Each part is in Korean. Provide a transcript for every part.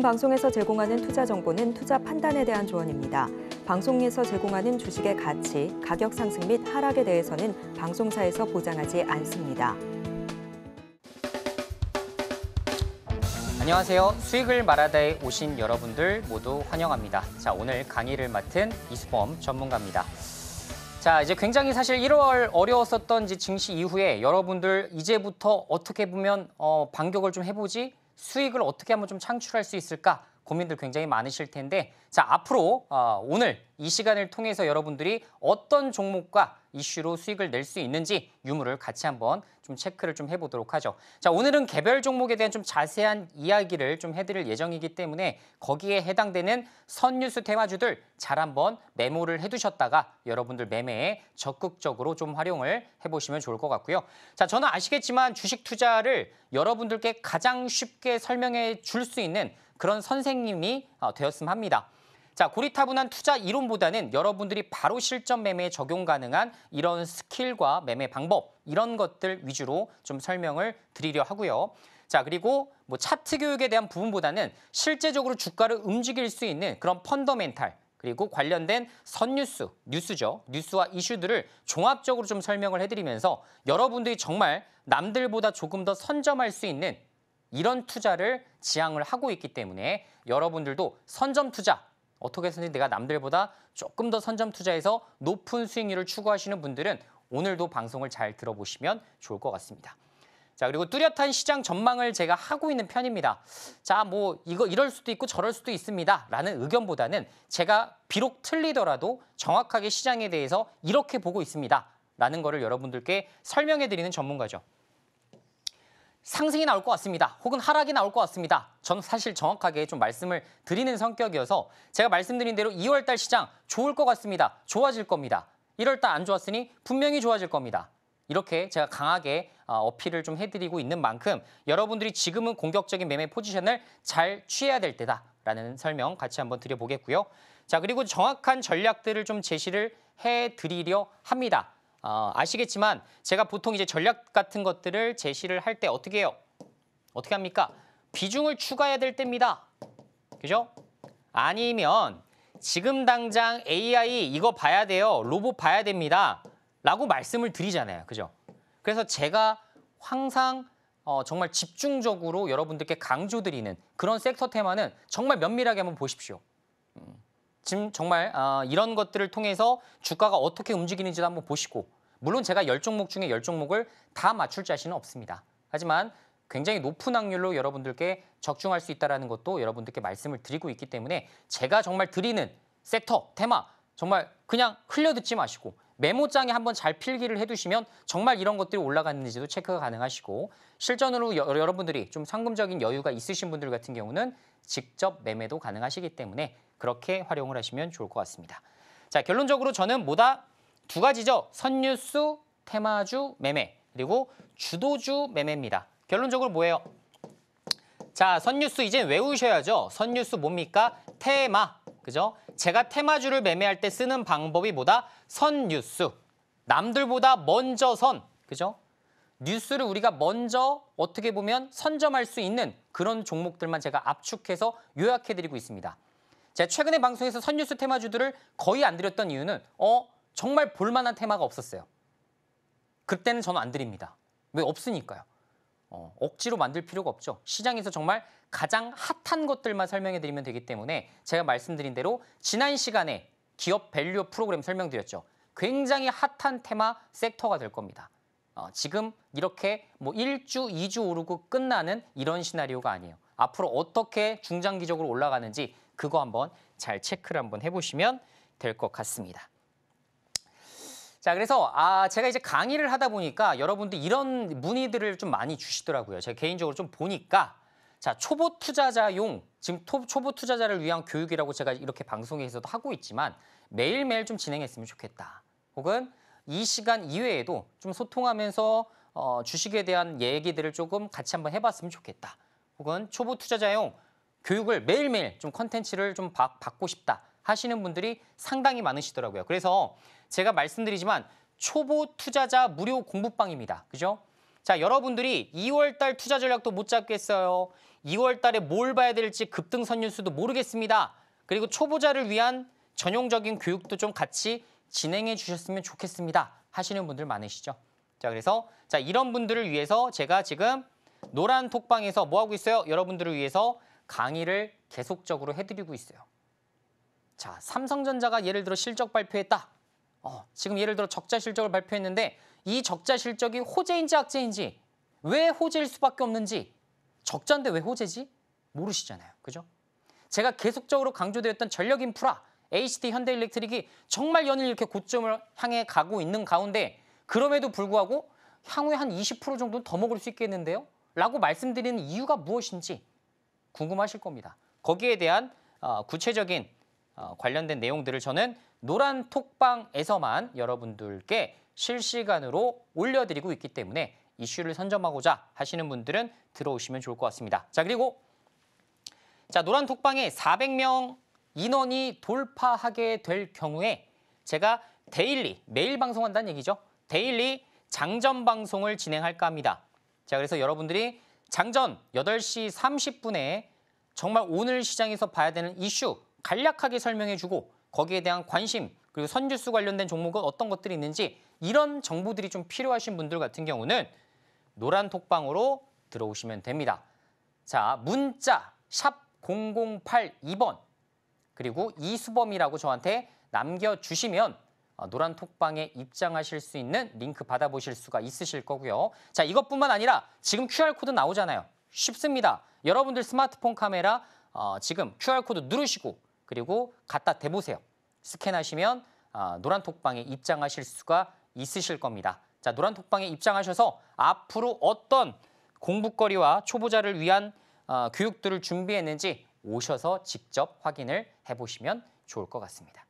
본 방송에서 제공하는 투자 정보는 투자 판단에 대한 조언입니다. 방송에서 제공하는 주식의 가치, 가격 상승 및 하락에 대해서는 방송사에서 보장하지 않습니다. 안녕하세요. 수익을 말하다에 오신 여러분들 모두 환영합니다. 자, 오늘 강의를 맡은 이수범 전문가입니다. 자, 이제 굉장히 사실 1월 어려웠었던 이제 증시 이후에 여러분들 이제부터 어떻게 보면 어, 반격을 좀 해보지 수익을 어떻게 하면 좀 창출할 수 있을까 고민들 굉장히 많으실 텐데 자 앞으로 어, 오늘 이 시간을 통해서 여러분들이 어떤 종목과 이슈로 수익을 낼 수 있는지 유무를 같이 한번 좀 체크를 좀 해보도록 하죠. 자 오늘은 개별 종목에 대한 좀 자세한 이야기를 좀 해드릴 예정이기 때문에 거기에 해당되는 선뉴스 테마주들 잘 한번 메모를 해두셨다가 여러분들 매매에 적극적으로 좀 활용을 해보시면 좋을 것 같고요. 자 저는 아시겠지만 주식 투자를 여러분들께 가장 쉽게 설명해 줄 수 있는 그런 선생님이 어, 되었으면 합니다. 자, 고리타분한 투자 이론보다는 여러분들이 바로 실전 매매에 적용 가능한 이런 스킬과 매매 방법 이런 것들 위주로 좀 설명을 드리려 하고요. 자, 그리고 뭐 차트 교육에 대한 부분보다는 실제적으로 주가를 움직일 수 있는 그런 펀더멘탈 그리고 관련된 선뉴스, 뉴스죠. 뉴스와 이슈들을 종합적으로 좀 설명을 해드리면서 여러분들이 정말 남들보다 조금 더 선점할 수 있는 이런 투자를 지향을 하고 있기 때문에 여러분들도 선점 투자 어떻게 해서든 내가 남들보다 조금 더 선점 투자해서 높은 수익률을 추구하시는 분들은 오늘도 방송을 잘 들어보시면 좋을 것 같습니다. 자, 그리고 뚜렷한 시장 전망을 제가 하고 있는 편입니다. 자, 뭐 이거 이럴 수도 있고 저럴 수도 있습니다. 라는 의견보다는 제가 비록 틀리더라도 정확하게 시장에 대해서 이렇게 보고 있습니다. 라는 거를 여러분들께 설명해 드리는 전문가죠. 상승이 나올 것 같습니다. 혹은 하락이 나올 것 같습니다. 저는 사실 정확하게 좀 말씀을 드리는 성격이어서 제가 말씀드린 대로 2월 달 시장 좋을 것 같습니다. 좋아질 겁니다. 1월 달안 좋았으니 분명히 좋아질 겁니다. 이렇게 제가 강하게 어, 어필을 좀 해드리고 있는 만큼 여러분들이 지금은 공격적인 매매 포지션을 잘 취해야 될 때다라는 설명 같이 한번 드려보겠고요. 자 그리고 정확한 전략들을 좀 제시를 해드리려 합니다. 어, 아시겠지만 제가 보통 이제 전략 같은 것들을 제시를 할 때 어떻게 해요? 어떻게 합니까? 비중을 추가해야 될 때입니다. 그죠? 아니면 지금 당장 AI 이거 봐야 돼요. 로봇 봐야 됩니다. 라고 말씀을 드리잖아요. 그죠? 그래서 제가 항상 어, 정말 집중적으로 여러분들께 강조드리는 그런 섹터 테마는 정말 면밀하게 한번 보십시오. 음. 지금 정말 어, 이런 것들을 통해서 주가가 어떻게 움직이는지도 한번 보시고 물론 제가 열 종목 중에 열 종목을 다 맞출 자신은 없습니다. 하지만 굉장히 높은 확률로 여러분들께 적중할 수 있다는 것도 여러분들께 말씀을 드리고 있기 때문에 제가 정말 드리는 섹터, 테마 정말 그냥 흘려듣지 마시고 메모장에 한번 잘 필기를 해두시면 정말 이런 것들이 올라갔는지도 체크가 가능하시고 실전으로 여, 여러분들이 좀 상금적인 여유가 있으신 분들 같은 경우는 직접 매매도 가능하시기 때문에 그렇게 활용을 하시면 좋을 것 같습니다. 자 결론적으로 저는 뭐다 두 가지죠. 선유수, 테마주 매매 그리고 주도주 매매입니다. 결론적으로 뭐예요? 자, 선유수 이제 외우셔야죠. 선유수 뭡니까? 테마. 그죠? 제가 테마주를 매매할 때 쓰는 방법이 뭐다? 선 뉴스. 남들보다 먼저 선, 그죠? 뉴스를 우리가 먼저 어떻게 보면 선점할 수 있는 그런 종목들만 제가 압축해서 요약해드리고 있습니다. 제가 최근에 방송에서 선뉴스 테마주들을 거의 안 드렸던 이유는 어 정말 볼만한 테마가 없었어요. 그때는 저는 안 드립니다. 왜 없으니까요. 어, 억지로 만들 필요가 없죠. 시장에서 정말 가장 핫한 것들만 설명해드리면 되기 때문에 제가 말씀드린 대로 지난 시간에 기업 밸류 프로그램 설명드렸죠. 굉장히 핫한 테마 섹터가 될 겁니다. 어, 지금 이렇게 뭐 1주, 2주 오르고 끝나는 이런 시나리오가 아니에요. 앞으로 어떻게 중장기적으로 올라가는지 그거 한번 잘 체크를 한번 해보시면 될 것 같습니다. 자, 그래서 아 제가 이제 강의를 하다 보니까 여러분들 이런 문의들을 좀 많이 주시더라고요. 제가 개인적으로 좀 보니까 자, 초보 투자자용 지금 토, 초보 투자자를 위한 교육이라고 제가 이렇게 방송에서도 하고 있지만 매일매일 좀 진행했으면 좋겠다. 혹은 이 시간 이외에도 좀 소통하면서 어, 주식에 대한 얘기들을 조금 같이 한번 해봤으면 좋겠다. 혹은 초보 투자자용 교육을 매일매일 좀 컨텐츠를 좀 바, 받고 싶다 하시는 분들이 상당히 많으시더라고요. 그래서 제가 말씀드리지만 초보 투자자 무료 공부방입니다. 그죠? 자, 여러분들이 2월 달 투자 전략도 못 잡겠어요. 2월 달에 뭘 봐야 될지 급등선 뉴스도 모르겠습니다. 그리고 초보자를 위한 전용적인 교육도 좀 같이 진행해 주셨으면 좋겠습니다. 하시는 분들 많으시죠? 자, 그래서 자 이런 분들을 위해서 제가 지금 노란 톡방에서 뭐 하고 있어요? 여러분들을 위해서 강의를 계속적으로 해드리고 있어요. 자, 삼성전자가 예를 들어 실적 발표했다. 어, 지금 예를 들어 적자 실적을 발표했는데 이 적자 실적이 호재인지 악재인지 왜 호재일 수밖에 없는지 적자인데 왜 호재지? 모르시잖아요. 그죠? 제가 계속적으로 강조되었던 전력 인프라, HT 현대일렉트릭이 정말 연일 이렇게 고점을 향해 가고 있는 가운데 그럼에도 불구하고 향후에 한 20% 정도는 더 먹을 수 있겠는데요? 라고 말씀드리는 이유가 무엇인지 궁금하실 겁니다. 거기에 대한 어, 구체적인 어, 관련된 내용들을 저는 노란 톡방에서만 여러분들께 실시간으로 올려드리고 있기 때문에 이슈를 선점하고자 하시는 분들은 들어오시면 좋을 것 같습니다. 자 그리고 자 노란 톡방에 400명 인원이 돌파하게 될 경우에 제가 데일리 매일 방송한다는 얘기죠. 데일리 장전 방송을 진행할까 합니다. 자 그래서 여러분들이 장전 8시 30분에 정말 오늘 시장에서 봐야 되는 이슈 간략하게 설명해주고 거기에 대한 관심 그리고 선주수 관련된 종목은 어떤 것들이 있는지 이런 정보들이 좀 필요하신 분들 같은 경우는 노란 톡방으로 들어오시면 됩니다. 자, 문자 샵 0082번 그리고 이수범이라고 저한테 남겨주시면 어, 노란 톡방에 입장하실 수 있는 링크 받아보실 수가 있으실 거고요. 자, 이것뿐만 아니라 지금 QR코드 나오잖아요. 쉽습니다. 여러분들 스마트폰 카메라 어, 지금 QR코드 누르시고 그리고 갖다 대보세요. 스캔하시면 어, 노란 톡방에 입장하실 수가 있으실 겁니다. 자, 노란톡방에 입장하셔서 앞으로 어떤 공부거리와 초보자를 위한 어, 교육들을 준비했는지 오셔서 직접 확인을 해보시면 좋을 것 같습니다.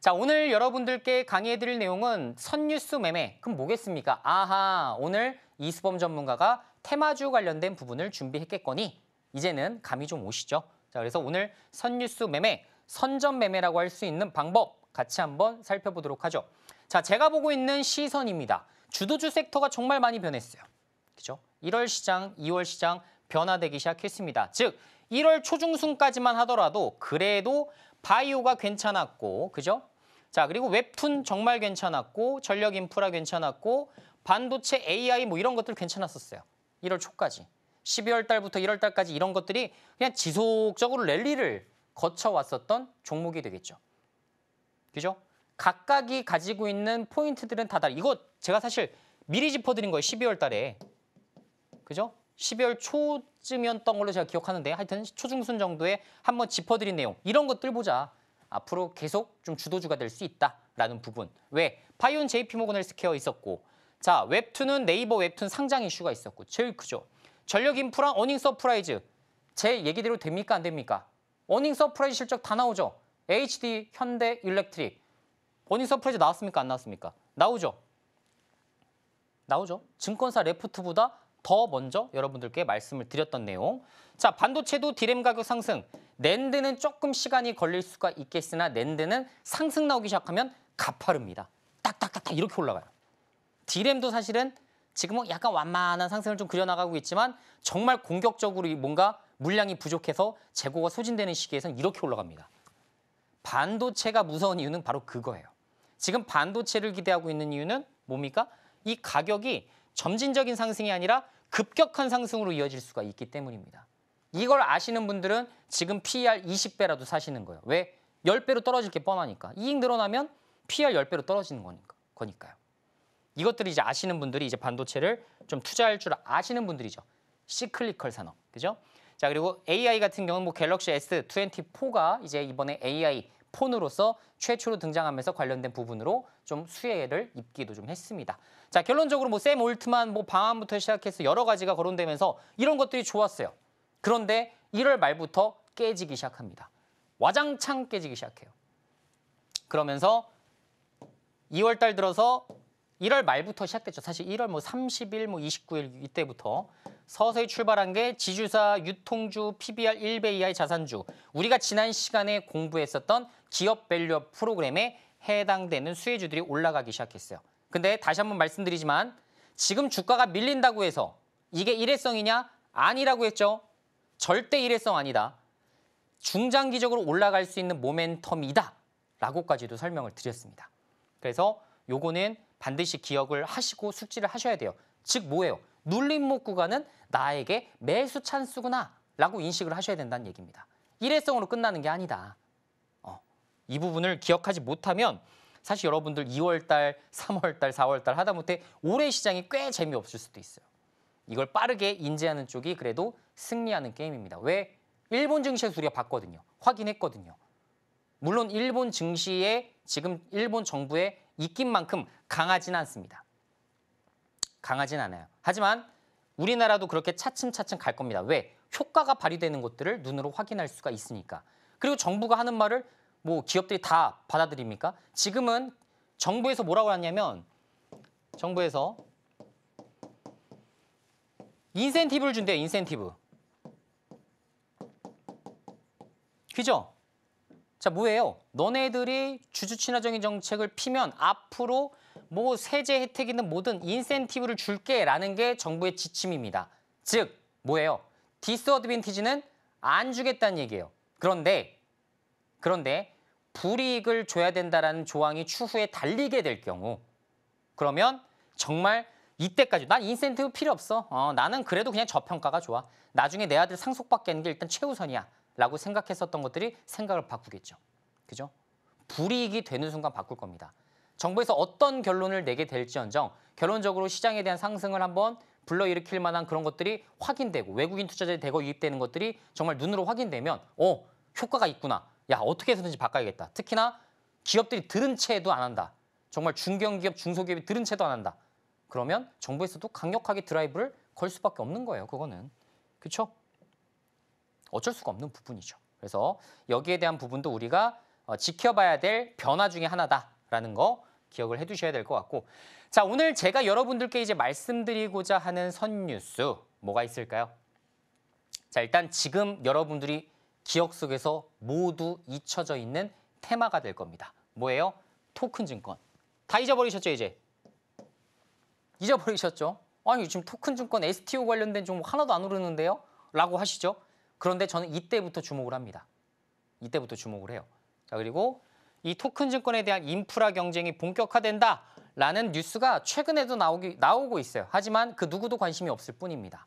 자, 오늘 여러분들께 강의해드릴 내용은 선뉴스 매매. 그럼 뭐겠습니까? 아하, 오늘 이수범 전문가가 테마주 관련된 부분을 준비했겠거니 이제는 감이 좀 오시죠? 자, 그래서 오늘 선뉴스 매매, 선전 매매라고 할 수 있는 방법 같이 한번 살펴보도록 하죠. 자, 제가 보고 있는 시선입니다. 주도주 섹터가 정말 많이 변했어요. 그죠? 1월 시장, 2월 시장 변화되기 시작했습니다. 즉, 1월 초중순까지만 하더라도 그래도 바이오가 괜찮았고, 그죠? 자, 그리고 웹툰 정말 괜찮았고, 전력 인프라 괜찮았고, 반도체 AI 뭐 이런 것들 괜찮았었어요. 1월 초까지. 12월 달부터 1월 달까지 이런 것들이 그냥 지속적으로 랠리를 거쳐왔었던 종목이 되겠죠. 그죠? 각각이 가지고 있는 포인트들은 다 다르. 이거 제가 사실 미리 짚어드린 거예요. 12월 달에. 그죠? 12월 초쯤이었던 걸로 제가 기억하는데 하여튼 초중순 정도에 한번 짚어드린 내용. 이런 것들 보자. 앞으로 계속 좀 주도주가 될 수 있다라는 부분. 왜? 파이온 JP 모건 헬스케어 있었고 자 웹툰은 네이버 웹툰 상장 이슈가 있었고 제일 크죠. 전력 인프라 어닝 서프라이즈 제 얘기대로 됩니까 안 됩니까? 어닝 서프라이즈 실적 다 나오죠. HD 현대 일렉트릭 버니 서프라이즈 나왔습니까? 안 나왔습니까? 나오죠? 나오죠? 증권사 레프트보다 더 먼저 여러분들께 말씀을 드렸던 내용. 자, 반도체도 디램 가격 상승. 낸드는 조금 시간이 걸릴 수가 있겠으나 낸드는 상승 나오기 시작하면 가파릅니다. 딱딱딱딱 이렇게 올라가요. 디램도 사실은 지금은 약간 완만한 상승을 좀 그려나가고 있지만 정말 공격적으로 뭔가 물량이 부족해서 재고가 소진되는 시기에선 이렇게 올라갑니다. 반도체가 무서운 이유는 바로 그거예요. 지금 반도체를 기대하고 있는 이유는 뭡니까? 이 가격이 점진적인 상승이 아니라 급격한 상승으로 이어질 수가 있기 때문입니다. 이걸 아시는 분들은 지금 p e r 20배라도 사시는 거예요. 왜? 10배로 떨어질 게 뻔하니까. 이익 늘어나면 p e r 10배로 떨어지는 거니까, 거니까요. 이것들이 이제 아시는 분들이 이제 반도체를 좀 투자할 줄 아시는 분들이죠. 시클리컬 산업. 그죠? 자, 그리고 AI 같은 경우는 뭐 갤럭시 S24가 이제 이번에 AI 폰으로서 최초로 등장하면서 관련된 부분으로 좀 수혜를 입기도 좀 했습니다. 자 결론적으로 뭐샘 올트만 뭐 방안부터 시작해서 여러 가지가 거론되면서 이런 것들이 좋았어요. 그런데 1월 말부터 깨지기 시작합니다. 와장창 깨지기 시작해요. 그러면서 2월 달 들어서 1월 말부터 시작됐죠. 사실 1월 뭐 30일, 뭐 29일 이때부터 서서히 출발한 게 지주사, 유통주, PBR 1배 이하의 자산주. 우리가 지난 시간에 공부했었던 기업 밸류업 프로그램에 해당되는 수혜주들이 올라가기 시작했어요. 근데 다시 한번 말씀드리지만 지금 주가가 밀린다고 해서 이게 일회성이냐? 아니라고 했죠. 절대 일회성 아니다. 중장기적으로 올라갈 수 있는 모멘텀이다. 라고까지도 설명을 드렸습니다. 그래서 요거는 반드시 기억을 하시고 숙지를 하셔야 돼요. 즉 뭐예요? 눌림목 구간은 나에게 매수 찬스구나 라고 인식을 하셔야 된다는 얘기입니다. 일회성으로 끝나는 게 아니다. 어, 이 부분을 기억하지 못하면 사실 여러분들 2월달, 3월달, 4월달 하다못해 올해 시장이 꽤 재미없을 수도 있어요. 이걸 빠르게 인지하는 쪽이 그래도 승리하는 게임입니다. 왜? 일본 증시에서 우리가 봤거든요. 확인했거든요. 물론 일본 증시에 지금 일본 정부의 있긴 만큼 강하진 않습니다. 강하진 않아요. 하지만 우리나라도 그렇게 차츰차츰 갈 겁니다. 왜? 효과가 발휘되는 것들을 눈으로 확인할 수가 있으니까. 그리고 정부가 하는 말을 뭐 기업들이 다 받아들입니까? 지금은 정부에서 뭐라고 하냐면 정부에서 인센티브를 준대요, 인센티브. 그죠? 자, 뭐예요? 너네들이 주주 친화적인 정책을 피면 앞으로 뭐 세제 혜택이는모든 인센티브를 줄게라는 게 정부의 지침입니다. 즉, 뭐예요? 디스어드빈티지는 안 주겠다는 얘기예요. 그런데 그런데 불이익을 줘야 된다라는 조항이 추후에 달리게 될 경우 그러면 정말 이때까지 난 인센티브 필요 없어. 어, 나는 그래도 그냥 저평가가 좋아. 나중에 내 아들 상속받게 하는 게 일단 최우선이야. 라고 생각했었던 것들이 생각을 바꾸겠죠. 그죠? 불이익이 되는 순간 바꿀 겁니다. 정부에서 어떤 결론을 내게 될지언정 결론적으로 시장에 대한 상승을 한번 불러일으킬 만한 그런 것들이 확인되고 외국인 투자자에 대거 유입되는 것들이 정말 눈으로 확인되면 어 효과가 있구나 야 어떻게 해서든지 바꿔야겠다 특히나 기업들이 들은 채도 안 한다 정말 중견기업 중소기업이 들은 채도 안 한다 그러면 정부에서도 강력하게 드라이브를 걸 수밖에 없는 거예요 그거는 그렇죠 어쩔 수가 없는 부분이죠. 그래서 여기에 대한 부분도 우리가 어, 지켜봐야 될 변화 중의 하나다라는 거 기억을 해두셔야 될 것 같고 자 오늘 제가 여러분들께 이제 말씀드리고자 하는 선뉴스 뭐가 있을까요? 자 일단 지금 여러분들이 기억 속에서 모두 잊혀져 있는 테마가 될 겁니다. 뭐예요? 토큰 증권. 다 잊어버리셨죠 이제? 잊어버리셨죠? 아니 지금 토큰 증권 STO 관련된 종목 하나도 안 오르는데요? 라고 하시죠? 그런데 저는 이때부터 주목을 합니다. 이때부터 주목을 해요. 자 그리고 이 토큰 증권에 대한 인프라 경쟁이 본격화된다라는 뉴스가 최근에도 나오기, 나오고 있어요. 하지만 그 누구도 관심이 없을 뿐입니다.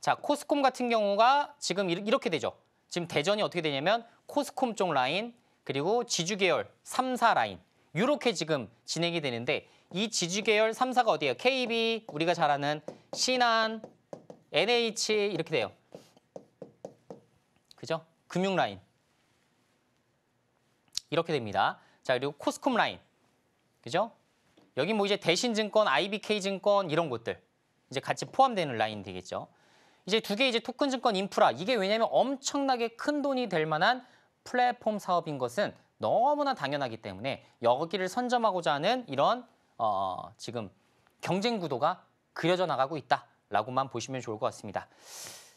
자 코스콤 같은 경우가 지금 이렇게 되죠. 지금 대전이 어떻게 되냐면 코스콤 쪽 라인 그리고 지주 계열 3사 라인 이렇게 지금 진행이 되는데 이 지주 계열 3사가 어디예요? KB 우리가 잘 아는 신한, NH 이렇게 돼요. 그죠? 금융 라인. 이렇게 됩니다. 자, 그리고 코스콤 라인. 그죠? 여기 뭐 이제 대신증권, IBK증권 이런 것들 이제 같이 포함되는 라인 되겠죠. 이제 두 개 이제 토큰 증권 인프라 이게 왜냐면 엄청나게 큰 돈이 될 만한 플랫폼 사업인 것은 너무나 당연하기 때문에 여기를 선점하고자 하는 이런 어, 어 지금 경쟁 구도가 그려져 나가고 있다라고만 보시면 좋을 것 같습니다.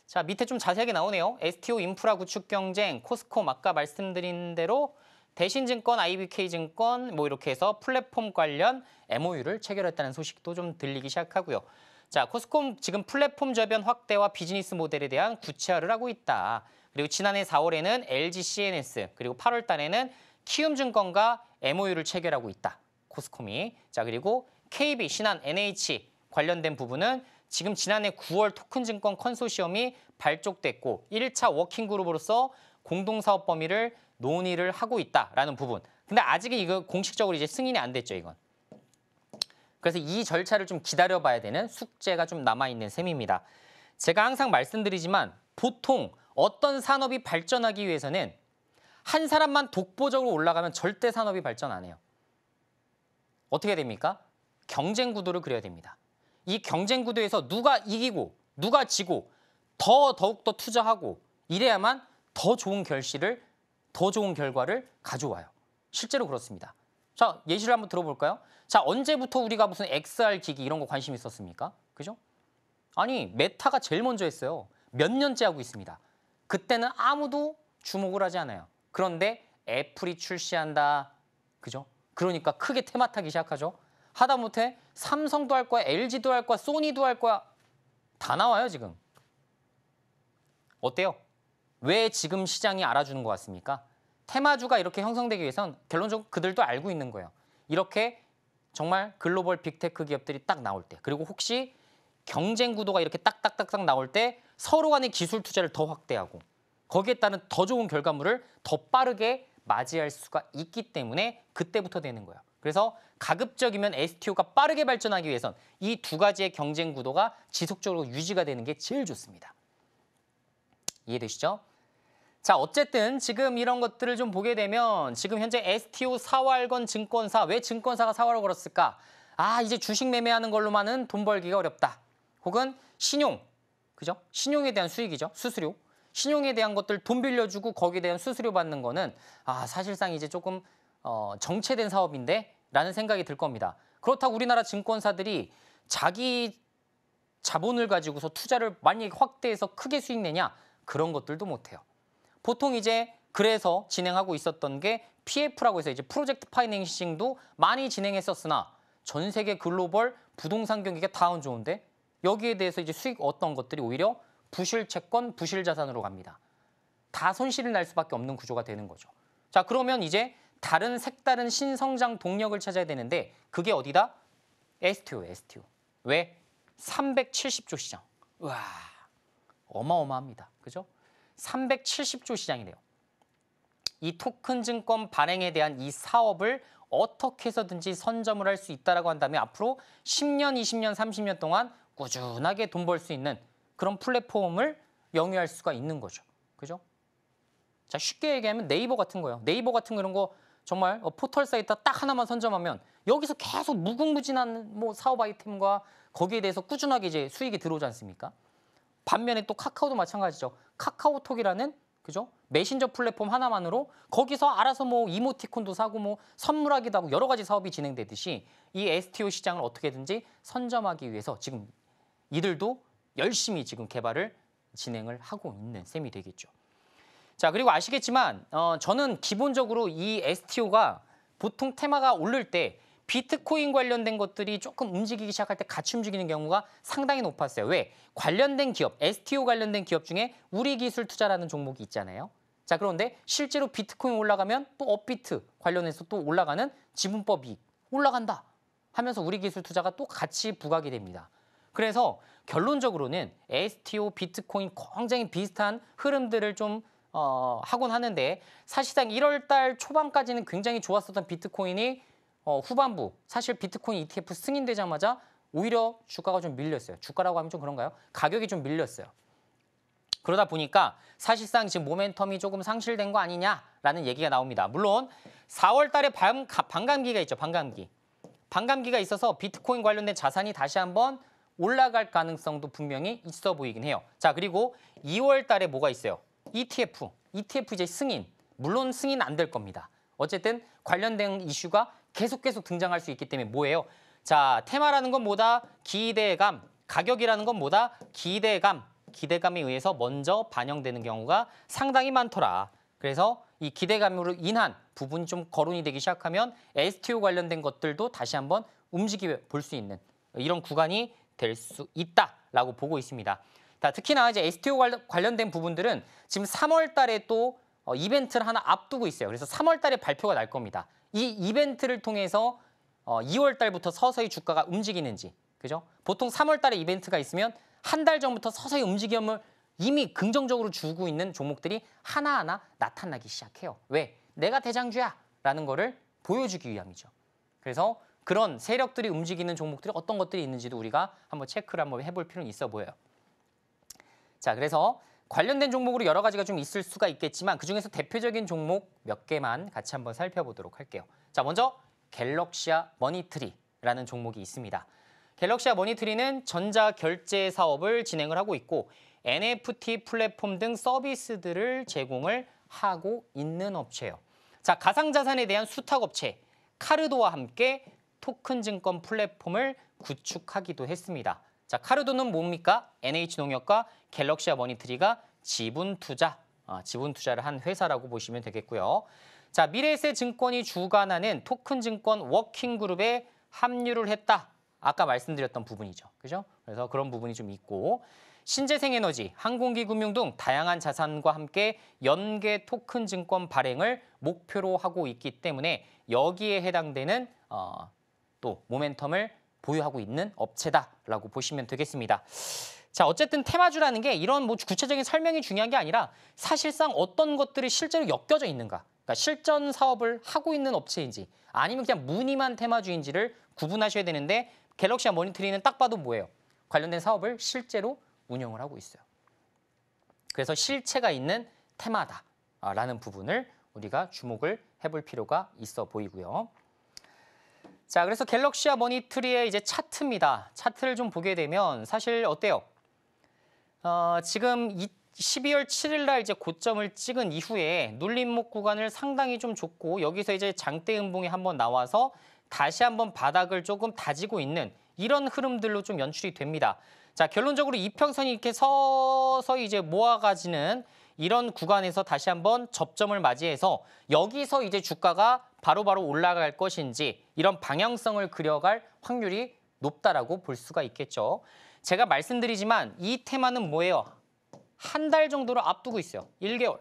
자, 밑에 좀 자세하게 나오네요. STO 인프라 구축 경쟁, 코스코 아까 말씀드린 대로 대신증권, IBK증권 뭐 이렇게 해서 플랫폼 관련 MOU를 체결했다는 소식도 좀 들리기 시작하고요. 자, 코스콤 지금 플랫폼 저변 확대와 비즈니스 모델에 대한 구체화를 하고 있다. 그리고 지난해 4월에는 LG CNS, 그리고 8월 달에는 키움증권과 MOU를 체결하고 있다. 코스콤이. 자, 그리고 KB, 신한, NH 관련된 부분은 지금 지난해 9월 토큰증권 컨소시엄이 발족됐고 1차 워킹그룹으로서 공동사업 범위를 논의를 하고 있다라는 부분. 근데 아직 은 이거 공식적으로 이제 승인이 안 됐죠, 이건. 그래서 이 절차를 좀 기다려봐야 되는 숙제가 좀 남아있는 셈입니다. 제가 항상 말씀드리지만 보통 어떤 산업이 발전하기 위해서는 한 사람만 독보적으로 올라가면 절대 산업이 발전 안 해요. 어떻게 됩니까? 경쟁 구도를 그려야 됩니다. 이 경쟁 구도에서 누가 이기고 누가 지고 더 더욱더 투자하고 이래야만 더 좋은 결실을 더 좋은 결과를 가져와요. 실제로 그렇습니다. 자, 예시를 한번 들어볼까요? 자, 언제부터 우리가 무슨 XR 기기 이런 거 관심 있었습니까? 그죠? 아니, 메타가 제일 먼저 했어요. 몇 년째 하고 있습니다. 그때는 아무도 주목을 하지 않아요. 그런데 애플이 출시한다. 그죠? 그러니까 크게 테마 타기 시작하죠. 하다못해 삼성도 할 거야, LG도 할 거야, 소니도 할 거야. 다 나와요, 지금. 어때요? 왜 지금 시장이 알아주는 것 같습니까? 테마주가 이렇게 형성되기 위해선 결론적으로 그들도 알고 있는 거예요. 이렇게 정말 글로벌 빅테크 기업들이 딱 나올 때 그리고 혹시 경쟁 구도가 이렇게 딱딱딱딱 나올 때 서로 간의 기술 투자를 더 확대하고 거기에 따른 더 좋은 결과물을 더 빠르게 맞이할 수가 있기 때문에 그때부터 되는 거예요. 그래서 가급적이면 STO가 빠르게 발전하기 위해선 이 두 가지의 경쟁 구도가 지속적으로 유지가 되는 게 제일 좋습니다. 이해되시죠? 자 어쨌든 지금 이런 것들을 좀 보게 되면 지금 현재 STO 사활건 증권사 왜 증권사가 사활을 걸었을까? 아 이제 주식 매매하는 걸로만은 돈 벌기가 어렵다. 혹은 신용, 그죠? 신용에 대한 수익이죠. 수수료. 신용에 대한 것들 돈 빌려주고 거기에 대한 수수료 받는 거는 아 사실상 이제 조금 어, 정체된 사업인데 라는 생각이 들 겁니다. 그렇다고 우리나라 증권사들이 자기 자본을 가지고서 투자를 많이 확대해서 크게 수익 내냐 그런 것들도 못해요. 보통 이제 그래서 진행하고 있었던 게 PF라고 해서 이제 프로젝트 파이낸싱도 많이 진행했었으나 전 세계 글로벌 부동산 경기가 다운 좋은데 여기에 대해서 이제 수익 어떤 것들이 오히려 부실 채권, 부실 자산으로 갑니다. 다 손실을 날 수밖에 없는 구조가 되는 거죠. 자 그러면 이제 다른 색다른 신성장 동력을 찾아야 되는데 그게 어디다? 에스티오, 에스티오. 왜? 370조 시장. 와 어마어마합니다. 그죠? 370조 시장이래요. 이 토큰 증권 발행에 대한 이 사업을 어떻게 해서든지 선점을 할 수 있다라고 한다면 앞으로 10년, 20년, 30년 동안 꾸준하게 돈 벌 수 있는 그런 플랫폼을 영위할 수가 있는 거죠. 그죠? 자, 쉽게 얘기하면 네이버 같은 거예요. 네이버 같은 그런 거 정말 어, 포털 사이트 딱 하나만 선점하면 여기서 계속 무궁무진한 뭐 사업 아이템과 거기에 대해서 꾸준하게 이제 수익이 들어오지 않습니까? 반면에 또 카카오도 마찬가지죠. 카카오톡이라는 그죠? 메신저 플랫폼 하나만으로 거기서 알아서 뭐 이모티콘도 사고 뭐 선물하기도 하고 여러 가지 사업이 진행되듯이 이 STO 시장을 어떻게든지 선점하기 위해서 지금 이들도 열심히 지금 개발을 진행을 하고 있는 셈이 되겠죠. 자 그리고 아시겠지만 어, 저는 기본적으로 이 STO가 보통 테마가 오를 때 비트코인 관련된 것들이 조금 움직이기 시작할 때 같이 움직이는 경우가 상당히 높았어요. 왜? 관련된 기업, STO 관련된 기업 중에 우리 기술 투자라는 종목이 있잖아요. 자 그런데 실제로 비트코인 올라가면 또 업비트 관련해서 또 올라가는 지분법이 올라간다 하면서 우리 기술 투자가 또 같이 부각이 됩니다. 그래서 결론적으로는 STO 비트코인 굉장히 비슷한 흐름들을 좀 어, 하곤 하는데 사실상 1월 달 초반까지는 굉장히 좋았었던 비트코인이 어, 후반부 사실 비트코인 ETF 승인되자마자 오히려 주가가 좀 밀렸어요. 주가라고 하면 좀 그런가요? 가격이 좀 밀렸어요. 그러다 보니까 사실상 지금 모멘텀이 조금 상실된 거 아니냐라는 얘기가 나옵니다. 물론 4월 달에 방, 반감기가 있죠. 반감기. 반감기가 있어서 비트코인 관련된 자산이 다시 한번 올라갈 가능성도 분명히 있어 보이긴 해요. 자, 그리고 2월 달에 뭐가 있어요? ETF, ETF 이제 승인, 물론 승인 안 될 겁니다. 어쨌든 관련된 이슈가 계속 계속 등장할 수 있기 때문에 뭐예요? 자, 테마라는 건 뭐다? 기대감, 가격이라는 건 뭐다? 기대감, 기대감에 의해서 먼저 반영되는 경우가 상당히 많더라. 그래서 이 기대감으로 인한 부분이 좀 거론이 되기 시작하면 STO 관련된 것들도 다시 한번 움직여 볼수 있는 이런 구간이 될 수 있다라고 보고 있습니다. 자, 특히나 이제 STO 관련된 부분들은 지금 3월 달에 또 어, 이벤트를 하나 앞두고 있어요. 그래서 3월 달에 발표가 날 겁니다. 이 이벤트를 통해서 어, 2월 달부터 서서히 주가가 움직이는지, 그죠? 보통 3월 달에 이벤트가 있으면 한 달 전부터 서서히 움직임을 이미 긍정적으로 주고 있는 종목들이 하나하나 나타나기 시작해요. 왜? 내가 대장주야! 라는 거를 보여주기 위함이죠. 그래서 그런 세력들이 움직이는 종목들이 어떤 것들이 있는지도 우리가 한번 체크를 한번 해볼 필요는 있어 보여요. 자, 그래서 관련된 종목으로 여러 가지가 좀 있을 수가 있겠지만 그중에서 대표적인 종목 몇 개만 같이 한번 살펴보도록 할게요. 자, 먼저 갤럭시아 머니트리라는 종목이 있습니다. 갤럭시아 머니트리는 전자 결제 사업을 진행을 하고 있고 NFT 플랫폼 등 서비스들을 제공을 하고 있는 업체예요. 자, 가상자산에 대한 수탁업체 카르도와 함께 토큰 증권 플랫폼을 구축하기도 했습니다. 자, 카르도는 뭡니까? NH농협과 갤럭시아 머니트리가 지분 투자, 아, 지분 투자를 한 회사라고 보시면 되겠고요. 자, 미래세 증권이 주관하는 토큰 증권 워킹 그룹에 합류를 했다. 아까 말씀드렸던 부분이죠. 그죠? 그래서 그런 부분이 좀 있고 신재생 에너지, 항공기 금융 등 다양한 자산과 함께 연계 토큰 증권 발행을 목표로 하고 있기 때문에 여기에 해당되는 어, 또 모멘텀을 보유하고 있는 업체다라고 보시면 되겠습니다. 자, 어쨌든 테마주라는 게 이런 뭐 구체적인 설명이 중요한 게 아니라 사실상 어떤 것들이 실제로 엮여져 있는가. 그러니까 실전 사업을 하고 있는 업체인지 아니면 그냥 무늬만 테마주인지를 구분하셔야 되는데 갤럭시와 모니터리는 딱 봐도 뭐예요? 관련된 사업을 실제로 운영을 하고 있어요. 그래서 실체가 있는 테마다라는 부분을 우리가 주목을 해볼 필요가 있어 보이고요. 자, 그래서 갤럭시아 머니트리의 이제 차트입니다. 차트를 좀 보게 되면 사실 어때요? 어, 지금 12월 7일 날 이제 고점을 찍은 이후에 눌림목 구간을 상당히 좀좋고 여기서 이제 장대 음봉이 한번 나와서 다시 한번 바닥을 조금 다지고 있는 이런 흐름들로 좀 연출이 됩니다. 자, 결론적으로 이평선이 이렇게 서서히 이제 모아가지는 이런 구간에서 다시 한번 접점을 맞이해서 여기서 이제 주가가 바로바로 바로 올라갈 것인지 이런 방향성을 그려갈 확률이 높다라고 볼 수가 있겠죠. 제가 말씀드리지만 이 테마는 뭐예요? 한 달 정도를 앞두고 있어요. 1개월.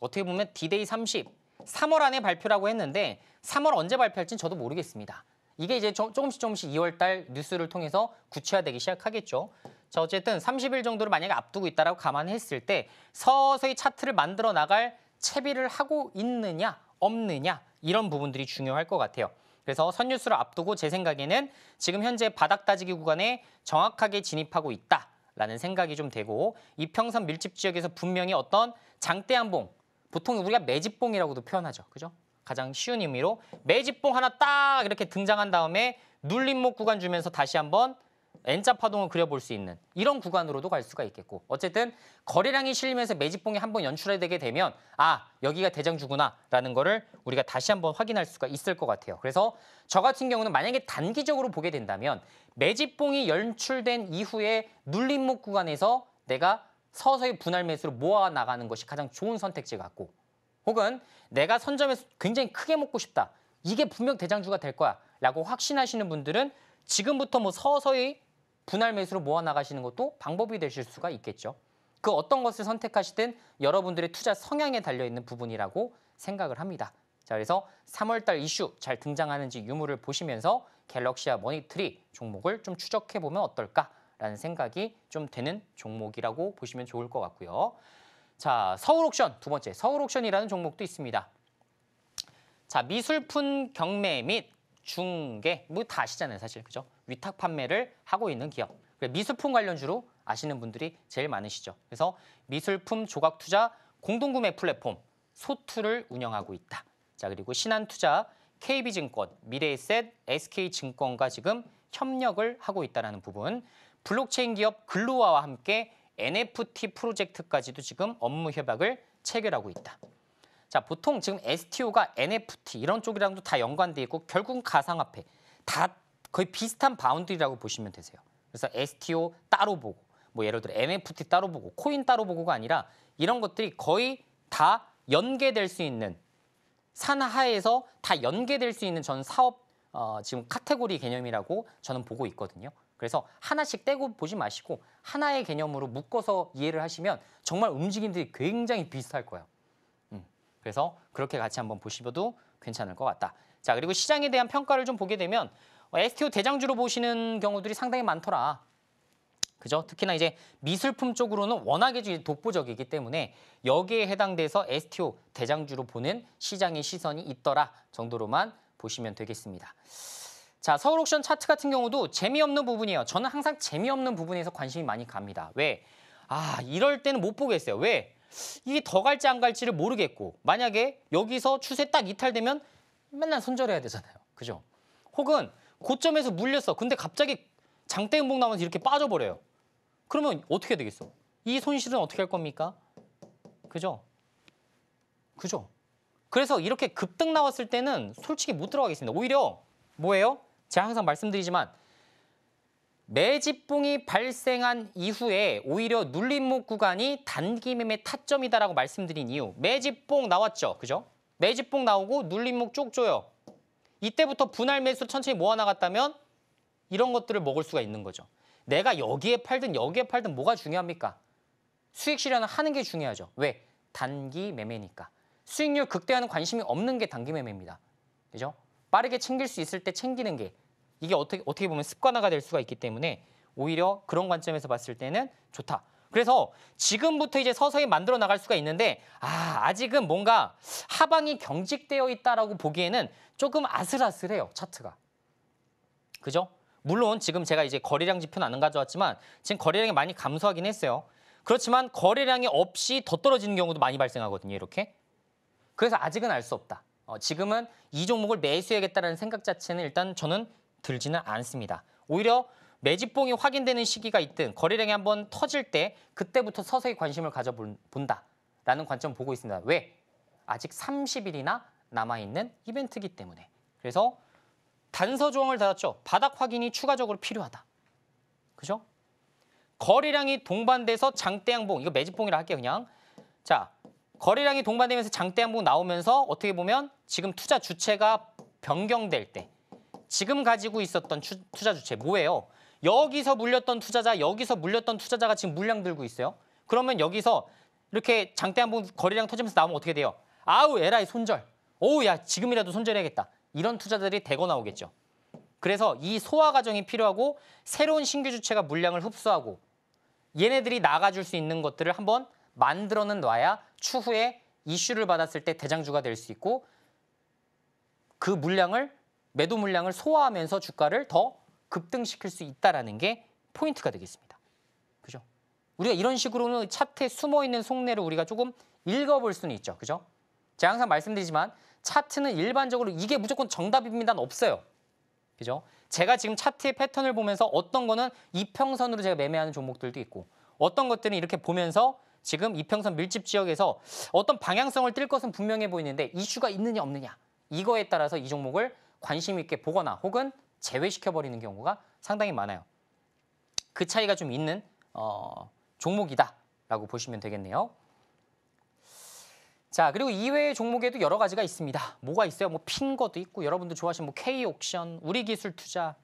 어떻게 보면 디데이 30, 3월 안에 발표라고 했는데 3월 언제 발표할지는 저도 모르겠습니다. 이게 이제 조금씩 조금씩 2월 달 뉴스를 통해서 구체화되기 시작하겠죠. 자, 어쨌든 30일 정도를 만약에 앞두고 있다라고 감안했을 때 서서히 차트를 만들어 나갈 채비를 하고 있느냐 없느냐 이런 부분들이 중요할 것 같아요. 그래서 선유수를 앞두고 제 생각에는 지금 현재 바닥 따지기 구간에 정확하게 진입하고 있다라는 생각이 좀 되고 이평선 밀집 지역에서 분명히 어떤 장대 한봉 보통 우리가 매집봉이라고도 표현하죠. 그죠? 가장 쉬운 의미로 매집봉 하나 딱 이렇게 등장한 다음에 눌림목 구간 주면서 다시 한번 N자 파동을 그려볼 수 있는 이런 구간으로도 갈 수가 있겠고 어쨌든 거래량이 실리면서 매집봉이 한 번 연출되게 되면 아 여기가 대장주구나라는 거를 우리가 다시 한번 확인할 수가 있을 것 같아요. 그래서 저 같은 경우는 만약에 단기적으로 보게 된다면 매집봉이 연출된 이후에 눌림목 구간에서 내가 서서히 분할 매수로 모아 나가는 것이 가장 좋은 선택지 같고 혹은 내가 선점에서 굉장히 크게 먹고 싶다. 이게 분명 대장주가 될 거야 라고 확신하시는 분들은 지금부터 뭐 서서히 분할 매수로 모아 나가시는 것도 방법이 되실 수가 있겠죠. 그 어떤 것을 선택하시든 여러분들의 투자 성향에 달려있는 부분이라고 생각을 합니다. 자, 그래서 3월달 이슈 잘 등장하는지 유무를 보시면서 갤럭시와 머니트리 종목을 좀 추적해보면 어떨까라는 생각이 좀 되는 종목이라고 보시면 좋을 것 같고요. 자, 서울옥션 두 번째 서울옥션이라는 종목도 있습니다. 자, 미술품 경매 및 중개 뭐다 아시잖아요 사실 그죠? 위탁 판매를 하고 있는 기업. 미술품 관련주로 아시는 분들이 제일 많으시죠. 그래서 미술품 조각 투자 공동구매 플랫폼 소투를 운영하고 있다. 자 그리고 신한투자, KB증권, 미래에셋, SK증권과 지금 협력을 하고 있다는 부분. 블록체인 기업 글로와와 함께 NFT 프로젝트까지도 지금 업무 협약을 체결하고 있다. 자, 보통 지금 STO가 NFT 이런 쪽이랑도 다 연관돼 있고 결국 은 가상화폐 다 거의 비슷한 바운드리라고 보시면 되세요. 그래서 STO 따로 보고 뭐 예를 들어 NFT 따로 보고 코인 따로 보고가 아니라 이런 것들이 거의 다 연계될 수 있는 산하에서 다 연계될 수 있는 전 사업 어, 지금 카테고리 개념이라고 저는 보고 있거든요. 그래서 하나씩 떼고 보지 마시고 하나의 개념으로 묶어서 이해를 하시면 정말 움직임들이 굉장히 비슷할 거예요. 음, 그래서 그렇게 같이 한번 보시면도 괜찮을 것 같다. 자 그리고 시장에 대한 평가를 좀 보게 되면 STO 어, 대장주로 보시는 경우들이 상당히 많더라. 그죠? 특히나 이제 미술품 쪽으로는 워낙에 독보적이기 때문에 여기에 해당돼서 STO 대장주로 보는 시장의 시선이 있더라 정도로만 보시면 되겠습니다. 자, 서울 옥션 차트 같은 경우도 재미없는 부분이에요. 저는 항상 재미없는 부분에서 관심이 많이 갑니다. 왜? 아, 이럴 때는 못 보겠어요. 왜? 이게 더 갈지 안 갈지를 모르겠고 만약에 여기서 추세 딱 이탈되면 맨날 손절해야 되잖아요. 그죠? 혹은 고점에서 물렸어. 근데 갑자기 장대 음봉 나면서 이렇게 빠져버려요. 그러면 어떻게 되겠어? 이 손실은 어떻게 할 겁니까? 그죠? 그죠? 그래서 이렇게 급등 나왔을 때는 솔직히 못 들어가겠습니다. 오히려 뭐예요? 제가 항상 말씀드리지만 매집봉이 발생한 이후에 오히려 눌림목 구간이 단기 매매 타점이다라고 말씀드린 이유. 매집봉 나왔죠. 그죠? 매집봉 나오고 눌림목 쪽줘여 이때부터 분할 매수 천천히 모아나갔다면 이런 것들을 먹을 수가 있는 거죠. 내가 여기에 팔든 여기에 팔든 뭐가 중요합니까? 수익 실현을 하는 게 중요하죠. 왜? 단기 매매니까. 수익률 극대화는 관심이 없는 게 단기 매매입니다. 그죠? 빠르게 챙길 수 있을 때 챙기는 게 이게 어떻게, 어떻게 보면 습관화가 될 수가 있기 때문에 오히려 그런 관점에서 봤을 때는 좋다. 그래서 지금부터 이제 서서히 만들어 나갈 수가 있는데 아, 아직은 뭔가 하방이 경직되어 있다라고 보기에는 조금 아슬아슬해요, 차트가. 그죠? 물론 지금 제가 이제 거래량 지표는 안 가져왔지만 지금 거래량이 많이 감소하긴 했어요. 그렇지만 거래량이 없이 더 떨어지는 경우도 많이 발생하거든요, 이렇게. 그래서 아직은 알 수 없다. 어, 지금은 이 종목을 매수해야겠다는 생각 자체는 일단 저는 들지는 않습니다. 오히려 매집봉이 확인되는 시기가 있든 거래량이 한번 터질 때 그때부터 서서히 관심을 가져본다라는 관점 보고 있습니다. 왜? 아직 30일이나 남아있는 이벤트기 때문에. 그래서 단서 조항을 닫았죠 바닥 확인이 추가적으로 필요하다. 그죠? 거래량이 동반돼서 장대양봉, 이거 매집봉이라 할게요 그냥. 자, 거래량이 동반되면서 장대양봉 나오면서 어떻게 보면 지금 투자 주체가 변경될 때 지금 가지고 있었던 투자 주체 뭐예요? 여기서 물렸던 투자자, 여기서 물렸던 투자자가 지금 물량 들고 있어요. 그러면 여기서 이렇게 장대 한번 거래량 터지면서 나오면 어떻게 돼요? 아우 에라이 손절. 오우 야 지금이라도 손절해야겠다. 이런 투자들이 대거 나오겠죠. 그래서 이 소화 과정이 필요하고 새로운 신규 주체가 물량을 흡수하고 얘네들이 나가줄 수 있는 것들을 한번 만들어는 놔야 추후에 이슈를 받았을 때 대장주가 될 수 있고 그 물량을 매도 물량을 소화하면서 주가를 더 급등시킬 수 있다라는 게 포인트가 되겠습니다. 그죠? 우리가 이런 식으로는 차트에 숨어 있는 속내를 우리가 조금 읽어볼 수는 있죠. 그죠? 제가 항상 말씀드리지만 차트는 일반적으로 이게 무조건 정답입니다는 없어요. 그죠? 제가 지금 차트의 패턴을 보면서 어떤 거는 이평선으로 제가 매매하는 종목들도 있고 어떤 것들은 이렇게 보면서 지금 이평선 밀집 지역에서 어떤 방향성을 띨 것은 분명해 보이는데 이슈가 있느냐 없느냐 이거에 따라서 이 종목을 관심 있게 보거나 혹은 제외시켜버리는 경우가 상당히 많아요. 그 차이가 좀 있는 어, 종목이다라고 보시면 되겠네요. 자, 그리고 이외의 종목에도 여러 가지가 있습니다. 뭐가 있어요? 뭐 핀거도 있고 여러분들 좋아하시는 뭐 K옥션, 우리기술 투자.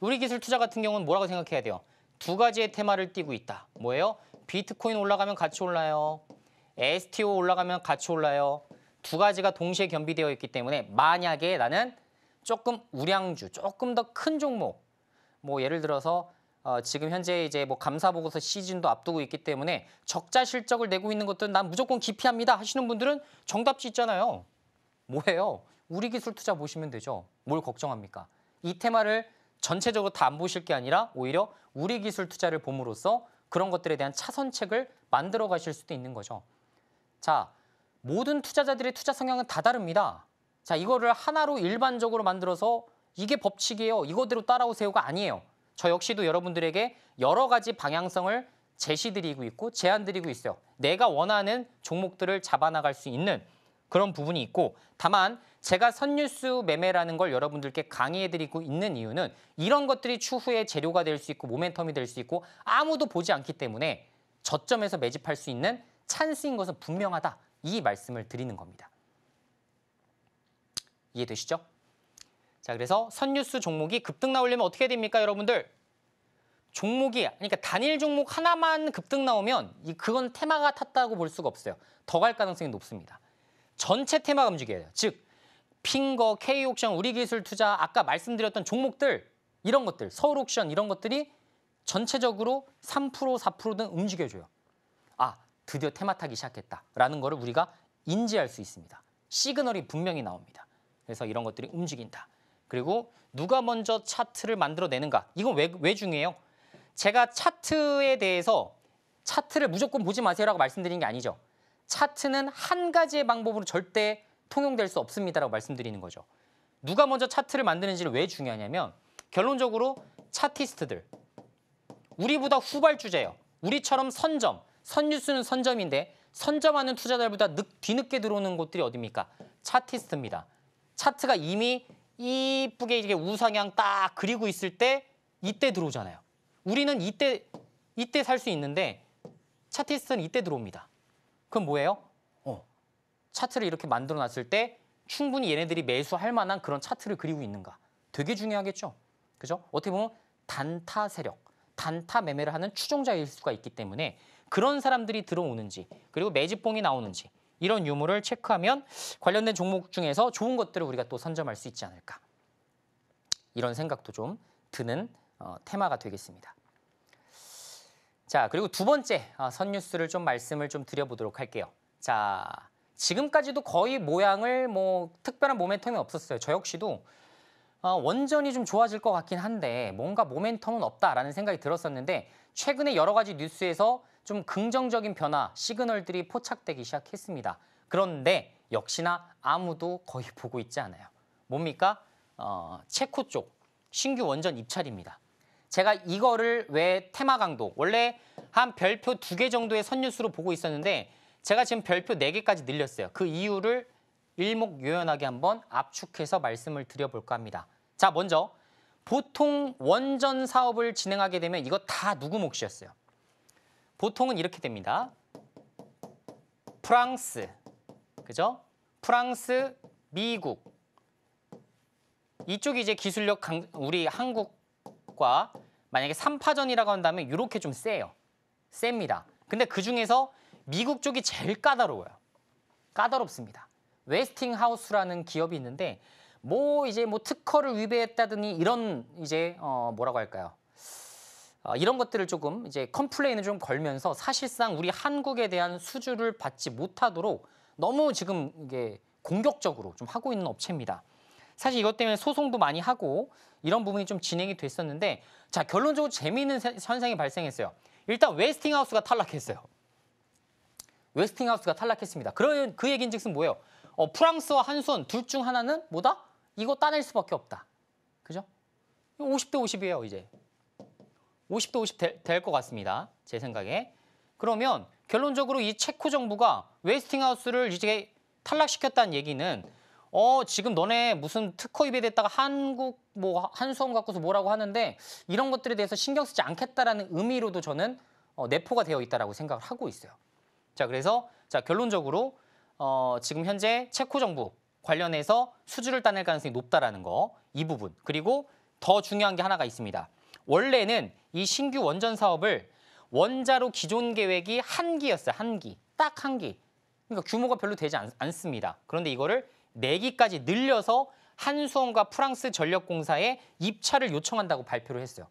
우리기술 투자 같은 경우는 뭐라고 생각해야 돼요? 두 가지의 테마를 띄고 있다. 뭐예요? 비트코인 올라가면 같이 올라요. STO 올라가면 같이 올라요. 두 가지가 동시에 겸비되어 있기 때문에 만약에 나는 조금 우량주, 조금 더 큰 종목, 뭐 예를 들어서 어, 지금 현재 이제 뭐 감사 보고서 시즌도 앞두고 있기 때문에 적자 실적을 내고 있는 것들은 난 무조건 기피합니다 하시는 분들은 정답지 있잖아요. 뭐예요? 우리 기술 투자 보시면 되죠. 뭘 걱정합니까? 이 테마를 전체적으로 다 안 보실 게 아니라 오히려 우리 기술 투자를 봄으로써 그런 것들에 대한 차선책을 만들어 가실 수도 있는 거죠. 자, 모든 투자자들의 투자 성향은 다 다릅니다. 자, 이거를 하나로 일반적으로 만들어서 이게 법칙이에요. 이거대로 따라오세요가 아니에요. 저 역시도 여러분들에게 여러 가지 방향성을 제시드리고 있고 제안드리고 있어요. 내가 원하는 종목들을 잡아나갈 수 있는 그런 부분이 있고 다만 제가 선뉴스 매매라는 걸 여러분들께 강의해드리고 있는 이유는 이런 것들이 추후에 재료가 될 수 있고 모멘텀이 될 수 있고 아무도 보지 않기 때문에 저점에서 매집할 수 있는 찬스인 것은 분명하다 이 말씀을 드리는 겁니다. 이해되시죠? 자, 그래서 선뉴스 종목이 급등 나오려면 어떻게 됩니까, 여러분들? 종목이, 그러니까 단일 종목 하나만 급등 나오면 이, 그건 테마가 탔다고 볼 수가 없어요. 더 갈 가능성이 높습니다. 전체 테마가 움직여야 돼요. 즉, 핑거, K옥션, 우리기술투자, 아까 말씀드렸던 종목들, 이런 것들, 서울옥션 이런 것들이 전체적으로 3%, 4등 움직여줘요. 아, 드디어 테마 타기 시작했다라는 거를 우리가 인지할 수 있습니다. 시그널이 분명히 나옵니다. 그래서 이런 것들이 움직인다. 그리고 누가 먼저 차트를 만들어내는가. 이건 왜, 왜 중요해요? 제가 차트에 대해서 차트를 무조건 보지 마세요라고 말씀드린게 아니죠. 차트는 한 가지의 방법으로 절대 통용될 수 없습니다라고 말씀드리는 거죠. 누가 먼저 차트를 만드는지를 왜 중요하냐면 결론적으로 차티스트들 우리보다 후발주제예요. 우리처럼 선점, 선유수는 선점인데 선점하는 투자자들보다 늦, 뒤늦게 들어오는 곳들이 어딥니까 차티스트입니다. 차트가 이미 이쁘게 이게 우상향 딱 그리고 있을 때 이때 들어오잖아요. 우리는 이때 이때 살 수 있는데 차트에서는 이때 들어옵니다. 그럼 뭐예요? 어. 차트를 이렇게 만들어 놨을 때 충분히 얘네들이 매수할 만한 그런 차트를 그리고 있는가. 되게 중요하겠죠. 그죠? 어떻게 보면 단타 세력, 단타 매매를 하는 추종자일 수가 있기 때문에 그런 사람들이 들어오는지 그리고 매집봉이 나오는지 이런 유무를 체크하면 관련된 종목 중에서 좋은 것들을 우리가 또 선점할 수 있지 않을까. 이런 생각도 좀 드는 어, 테마가 되겠습니다. 자, 그리고 두 번째 아, 선뉴스를 좀 말씀을 좀 드려보도록 할게요. 자, 지금까지도 거의 모양을 뭐 특별한 모멘텀이 없었어요. 저 역시도 어, 원전이 좀 좋아질 것 같긴 한데 뭔가 모멘텀은 없다라는 생각이 들었었는데 최근에 여러 가지 뉴스에서 좀 긍정적인 변화, 시그널들이 포착되기 시작했습니다. 그런데 역시나 아무도 거의 보고 있지 않아요. 뭡니까? 어, 체코 쪽 신규 원전 입찰입니다. 제가 이거를 왜 테마 강도 원래 한 별표 두 개 정도의 선뉴스로 보고 있었는데 제가 지금 별표 네개까지 늘렸어요. 그 이유를 일목요연하게 한번 압축해서 말씀을 드려볼까 합니다. 자, 먼저 보통 원전 사업을 진행하게 되면 이거 다 누구 몫이었어요? 보통은 이렇게 됩니다. 프랑스, 그죠? 프랑스, 미국. 이쪽이 이제 기술력 강, 우리 한국과 만약에 삼파전이라고 한다면 이렇게 좀 세요. 셉니다. 근데 그중에서 미국 쪽이 제일 까다로워요. 까다롭습니다. 웨스팅하우스라는 기업이 있는데 뭐 이제 뭐 특허를 위배했다더니 이런 이제 어 뭐라고 할까요? 어, 이런 것들을 조금 이제 컴플레인을 좀 걸면서 사실상 우리 한국에 대한 수주를 받지 못하도록 너무 지금 이게 공격적으로 좀 하고 있는 업체입니다. 사실 이것 때문에 소송도 많이 하고 이런 부분이 좀 진행이 됐었는데 자 결론적으로 재미있는 현상이 발생했어요. 일단 웨스팅하우스가 탈락했어요. 웨스팅하우스가 탈락했습니다. 그런 그 얘기인즉슨 뭐예요? 어, 프랑스와 한손 둘 중 하나는 뭐다? 이거 따낼 수밖에 없다. 그죠? 50 대 50이에요 이제. 50대 50 될 것 같습니다. 제 생각에. 그러면 결론적으로 이 체코 정부가 웨스팅하우스를 이제 탈락시켰다는 얘기는 어 지금 너네 무슨 특허 입에됐다가 한국 뭐 한수원 갖고서 뭐라고 하는데 이런 것들에 대해서 신경 쓰지 않겠다라는 의미로도 저는 어, 내포가 되어 있다라고 생각을 하고 있어요. 자 그래서 자 결론적으로 어, 지금 현재 체코 정부 관련해서 수주를 따낼 가능성이 높다라는 거 이 부분 그리고 더 중요한 게 하나가 있습니다. 원래는 이 신규 원전 사업을 원자로 기존 계획이 한 기였어요. 한 기. 딱 한 기. 그러니까 규모가 별로 되지 않, 습니다 그런데 이거를 네기까지 늘려서 한수원과 프랑스 전력공사에 입찰을 요청한다고 발표를 했어요.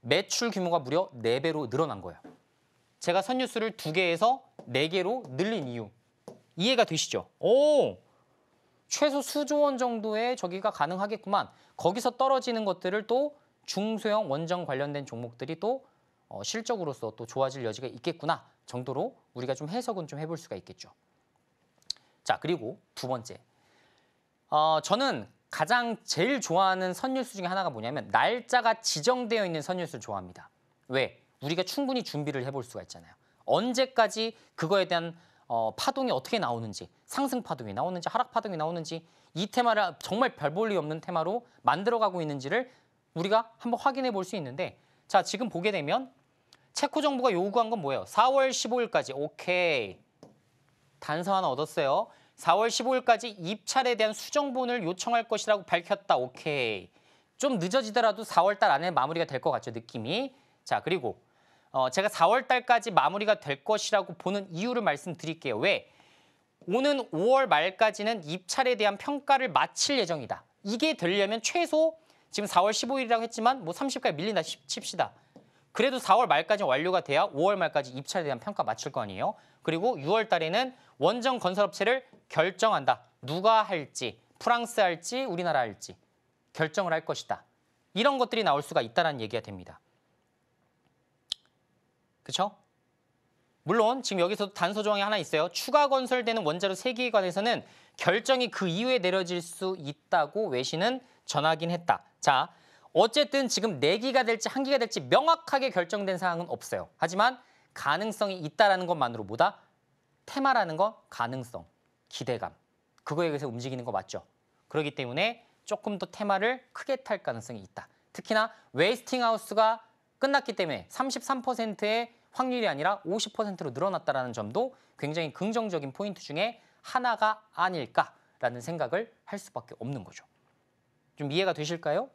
매출 규모가 무려 네배로 늘어난 거예요. 제가 선유수를 두개에서네개로 늘린 이유. 이해가 되시죠? 오! 최소 수조 원 정도의 저기가 가능하겠구만. 거기서 떨어지는 것들을 또 중소형 원정 관련된 종목들이 또 어, 실적으로서 또 좋아질 여지가 있겠구나 정도로 우리가 좀 해석은 좀 해볼 수가 있겠죠. 자 그리고 두 번째, 어, 저는 가장 제일 좋아하는 선율수 중에 하나가 뭐냐면 날짜가 지정되어 있는 선율수를 좋아합니다. 왜? 우리가 충분히 준비를 해볼 수가 있잖아요. 언제까지 그거에 대한 어, 파동이 어떻게 나오는지 상승 파동이 나오는지 하락 파동이 나오는지 이 테마를 정말 별 볼 일 없는 테마로 만들어가고 있는지를 우리가 한번 확인해 볼 수 있는데 자 지금 보게 되면 체코 정부가 요구한 건 뭐예요? 4월 15일까지 오케이 단서 하나 얻었어요. 4월 15일까지 입찰에 대한 수정본을 요청할 것이라고 밝혔다. 오케이. 좀 늦어지더라도 4월 달 안에 마무리가 될 것 같죠, 느낌이. 자, 그리고 어, 제가 4월 달까지 마무리가 될 것이라고 보는 이유를 말씀드릴게요. 왜? 오는 5월 말까지는 입찰에 대한 평가를 마칠 예정이다. 이게 되려면 최소 지금 4월 15일이라고 했지만 뭐 30까지 밀린다 칩시다. 그래도 4월 말까지 완료가 돼야 5월 말까지 입찰에 대한 평가 맞출 거 아니에요. 그리고 6월 달에는 원정 건설업체를 결정한다. 누가 할지, 프랑스 할지, 우리나라 할지 결정을 할 것이다. 이런 것들이 나올 수가 있다는 얘기가 됩니다. 그렇죠? 물론 지금 여기서 단서 조항이 하나 있어요. 추가 건설되는 원자로 세개에 관해서는 결정이 그 이후에 내려질 수 있다고 외신은 전하긴 했다. 자, 어쨌든 지금 내기가 네 될지 한기가 될지 명확하게 결정된 사항은 없어요. 하지만 가능성이 있다라는 것만으로 보다 테마라는 건 가능성, 기대감. 그거에 의해서 움직이는 거 맞죠? 그렇기 때문에 조금 더 테마를 크게 탈 가능성이 있다. 특히나 웨이스팅하우스가 끝났기 때문에 33%의 확률이 아니라 50%로 늘어났다는 점도 굉장히 긍정적인 포인트 중에 하나가 아닐까라는 생각을 할 수밖에 없는 거죠. 좀 이해가 되실까요?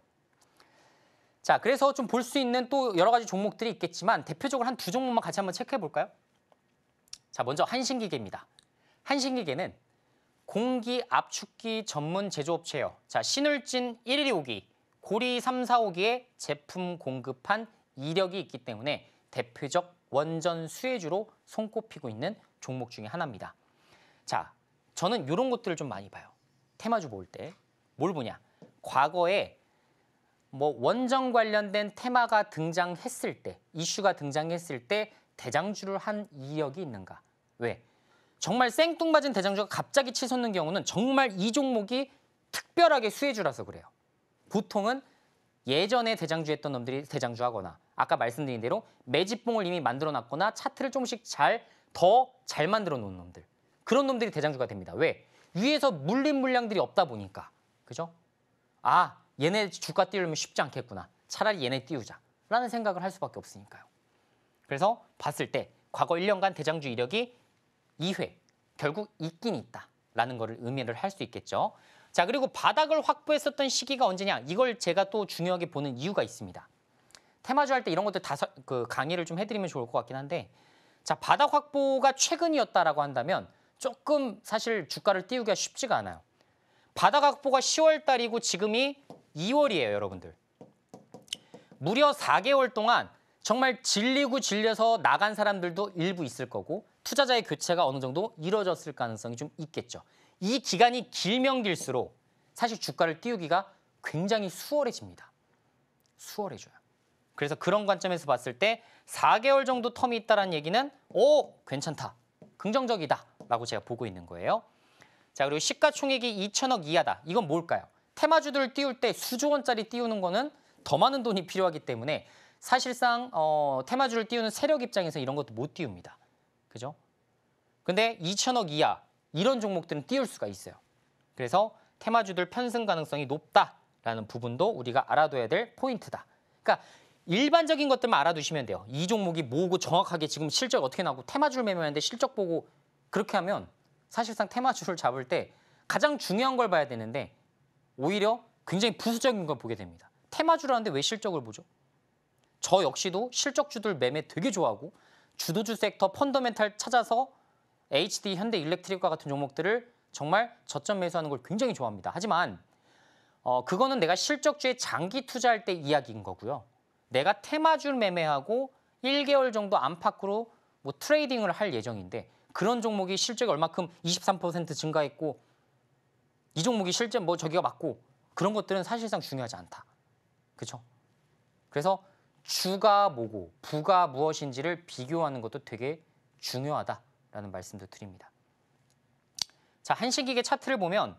자, 그래서 좀 볼 수 있는 또 여러 가지 종목들이 있겠지만 대표적으로 한 두 종목만 같이 한번 체크해 볼까요? 자, 먼저 한신기계입니다. 한신기계는 공기 압축기 전문 제조업체요. 자, 신울진 1125기, 고리 345기에 제품 공급한 이력이 있기 때문에 대표적 원전 수혜주로 손꼽히고 있는 종목 중에 하나입니다. 자, 저는 이런 것들을 좀 많이 봐요. 테마주 볼 때 뭘 보냐? 과거에 뭐 원정 관련된 테마가 등장했을 때, 이슈가 등장했을 때 대장주를 한 이력이 있는가? 왜? 정말 생뚱맞은 대장주가 갑자기 치솟는 경우는 정말 이 종목이 특별하게 수혜주라서 그래요. 보통은 예전에 대장주했던 놈들이 대장주하거나 아까 말씀드린 대로 매집봉을 이미 만들어놨거나 차트를 조금씩 잘 더 잘 만들어 놓은 놈들 그런 놈들이 대장주가 됩니다. 왜? 위에서 물린 물량들이 없다 보니까 그죠? 아 얘네 주가 띄우면 려 쉽지 않겠구나. 차라리 얘네 띄우자라는 생각을 할 수밖에 없으니까요. 그래서 봤을 때 과거 1년간 대장주 이력이 2회 결국 있긴 있다라는 거를 의미를 할 수 있겠죠. 자 그리고 바닥을 확보했었던 시기가 언제냐 이걸 제가 또 중요하게 보는 이유가 있습니다. 테마주 할 때 이런 것들 다그 강의를 좀 해드리면 좋을 것 같긴 한데 자 바닥 확보가 최근이었다라고 한다면 조금 사실 주가를 띄우기가 쉽지가 않아요. 바다 각보가 10월 달이고 지금이 2월이에요, 여러분들. 무려 4개월 동안 정말 질리고 질려서 나간 사람들도 일부 있을 거고 투자자의 교체가 어느 정도 이뤄졌을 가능성이 좀 있겠죠. 이 기간이 길면 길수록 사실 주가를 띄우기가 굉장히 수월해집니다. 수월해져요. 그래서 그런 관점에서 봤을 때 4개월 정도 텀이 있다는 얘기는 오 괜찮다, 긍정적이다 라고 제가 보고 있는 거예요. 자 그리고 시가총액이 2천억 이하다. 이건 뭘까요? 테마주들을 띄울 때 수조 원짜리 띄우는 거는 더 많은 돈이 필요하기 때문에 사실상 어, 테마주를 띄우는 세력 입장에서 이런 것도 못 띄웁니다. 그죠? 근데 2천억 이하 이런 종목들은 띄울 수가 있어요. 그래서 테마주들 편승 가능성이 높다라는 부분도 우리가 알아둬야 될 포인트다. 그러니까 일반적인 것들만 알아두시면 돼요. 이 종목이 뭐고 정확하게 지금 실적 어떻게 나고 테마주를 매매하는데 실적 보고 그렇게 하면 사실상 테마주를 잡을 때 가장 중요한 걸 봐야 되는데 오히려 굉장히 부수적인 걸 보게 됩니다. 테마주라는데 왜 실적을 보죠? 저 역시도 실적주들 매매 되게 좋아하고 주도주 섹터 펀더멘탈 찾아서 HD, 현대 일렉트릭과 같은 종목들을 정말 저점 매수하는 걸 굉장히 좋아합니다. 하지만 어, 그거는 내가 실적주에 장기 투자할 때 이야기인 거고요. 내가 테마주 매매하고 1개월 정도 안팎으로 뭐 트레이딩을 할 예정인데 그런 종목이 실적이 얼마큼 23% 증가했고 이 종목이 실제 뭐 저기가 맞고 그런 것들은 사실상 중요하지 않다. 그렇죠? 그래서 주가 뭐고 부가 무엇인지를 비교하는 것도 되게 중요하다라는 말씀도 드립니다. 자, 한시기계 차트를 보면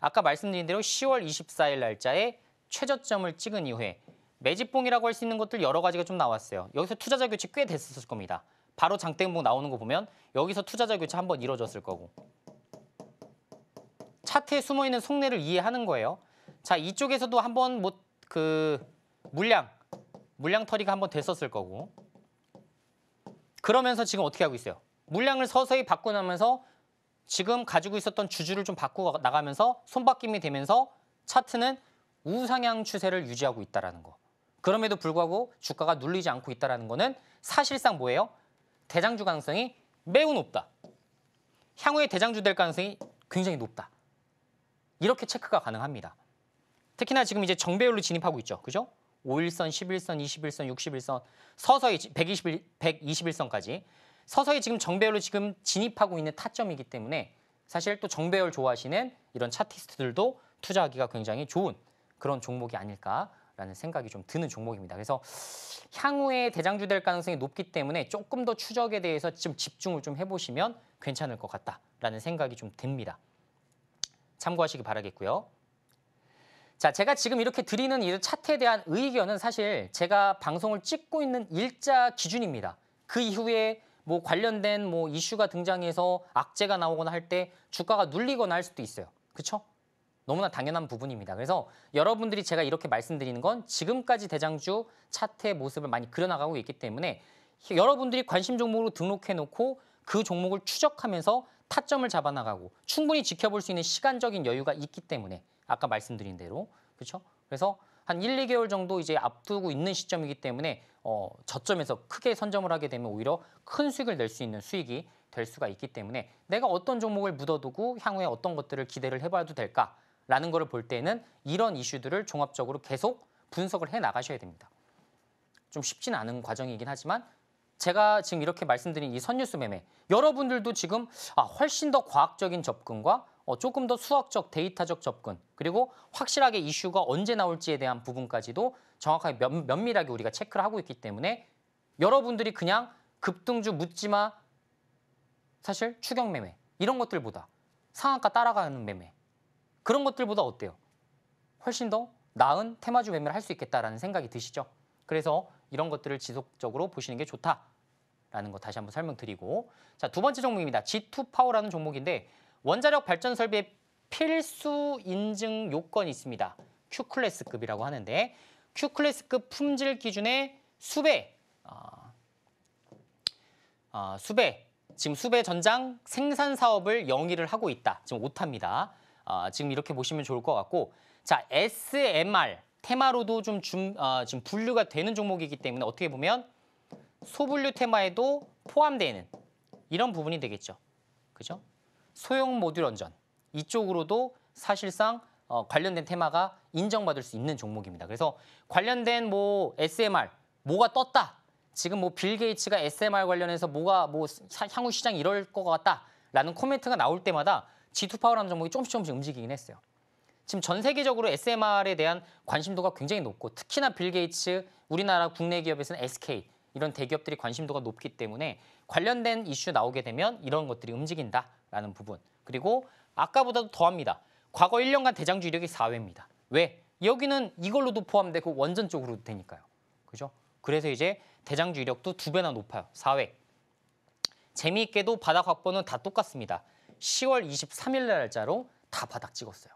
아까 말씀드린 대로 10월 24일 날짜에 최저점을 찍은 이후에 매집봉이라고 할 수 있는 것들 여러 가지가 좀 나왔어요. 여기서 투자자 교체 꽤 됐었을 겁니다. 바로 장땡봉 나오는 거 보면 여기서 투자자 교체 한번 이뤄졌을 거고 차트에 숨어있는 속내를 이해하는 거예요. 자 이쪽에서도 한번 뭐 그 물량 물량 터리가 한번 됐었을 거고 그러면서 지금 어떻게 하고 있어요? 물량을 서서히 바꾸나면서 지금 가지고 있었던 주주를 좀 바꾸어 나가면서 손바뀜이 되면서 차트는 우상향 추세를 유지하고 있다는 라 거. 그럼에도 불구하고 주가가 눌리지 않고 있다는 라 거는 사실상 뭐예요? 대장주 가능성이 매우 높다. 향후에 대장주 될 가능성이 굉장히 높다. 이렇게 체크가 가능합니다. 특히나 지금 이제 정배율로 진입하고 있죠. 그죠? 5일선, 11선, 21선, 61선, 서서히 121, 121선까지 서서히 지금 정배율로 지금 진입하고 있는 타점이기 때문에 사실 또정배율 좋아하시는 이런 차티스트들도 투자하기가 굉장히 좋은 그런 종목이 아닐까 라는 생각이 좀 드는 종목입니다. 그래서 향후에 대장주 될 가능성이 높기 때문에 조금 더 추적에 대해서 좀 집중을 좀 해보시면 괜찮을 것 같다라는 생각이 좀 듭니다. 참고하시기 바라겠고요. 자, 제가 지금 이렇게 드리는 이 차트에 대한 의견은 사실 제가 방송을 찍고 있는 일자 기준입니다. 그 이후에 뭐 관련된 뭐 이슈가 등장해서 악재가 나오거나 할 때 주가가 눌리거나 할 수도 있어요. 그렇죠? 너무나 당연한 부분입니다. 그래서 여러분들이 제가 이렇게 말씀드리는 건 지금까지 대장주 차트의 모습을 많이 그려나가고 있기 때문에 여러분들이 관심 종목으로 등록해놓고 그 종목을 추적하면서 타점을 잡아나가고 충분히 지켜볼 수 있는 시간적인 여유가 있기 때문에 아까 말씀드린 대로 그렇죠? 그래서 한 1, 2개월 정도 이제 앞두고 있는 시점이기 때문에 어, 저점에서 크게 선점을 하게 되면 오히려 큰 수익을 낼 수 있는 수익이 될 수가 있기 때문에 내가 어떤 종목을 묻어두고 향후에 어떤 것들을 기대를 해봐도 될까 라는 거를 볼 때는 이런 이슈들을 종합적으로 계속 분석을 해 나가셔야 됩니다. 좀 쉽진 않은 과정이긴 하지만 제가 지금 이렇게 말씀드린 이 선뉴스 매매 여러분들도 지금 아, 훨씬 더 과학적인 접근과 어, 조금 더 수학적 데이터적 접근 그리고 확실하게 이슈가 언제 나올지에 대한 부분까지도 정확하게 면, 면밀하게 우리가 체크를 하고 있기 때문에 여러분들이 그냥 급등주 묻지마 사실 추경 매매 이런 것들보다 상한가 따라가는 매매 그런 것들보다 어때요? 훨씬 더 나은 테마주 매매를 할 수 있겠다라는 생각이 드시죠? 그래서 이런 것들을 지속적으로 보시는 게 좋다라는 거 다시 한번 설명드리고 자 두 번째 종목입니다. G2 파워라는 종목인데 원자력 발전 설비의 필수 인증 요건이 있습니다. Q클래스급이라고 하는데 Q클래스급 품질 기준의 수배 어, 어, 수배 지금 수배 전장 생산 사업을 영위를 하고 있다. 지금 오타입니다 어, 지금 이렇게 보시면 좋을 것 같고 자 SMR 테마로도 좀, 줌, 어, 지금 분류가 되는 종목이기 때문에 어떻게 보면 소분류 테마에도 포함되는 이런 부분이 되겠죠. 그죠? 소형 모듈 원전 이쪽으로도 사실상 어, 관련된 테마가 인정받을 수 있는 종목입니다. 그래서 관련된 뭐 SMR 뭐가 떴다. 지금 뭐 빌 게이츠가 SMR 관련해서 뭐가 뭐 사, 향후 시장 이럴 것 같다라는 코멘트가 나올 때마다 G2 파워라는 종목이 조금씩 조금씩 움직이긴 했어요. 지금 전 세계적으로 SMR에 대한 관심도가 굉장히 높고 특히나 빌 게이츠 우리나라 국내 기업에서는 SK 이런 대기업들이 관심도가 높기 때문에 관련된 이슈 나오게 되면 이런 것들이 움직인다라는 부분. 그리고 아까보다도 더합니다. 과거 1년간 대장주 이력이 4회입니다. 왜? 여기는 이걸로도 포함되고 원전 쪽으로도 되니까요. 그죠? 그래서 이제 대장주 이력도 두 배나 높아요. 4회. 재미있게도 바닥 확보는 다 똑같습니다. 10월 23일 날짜로 다 바닥 찍었어요.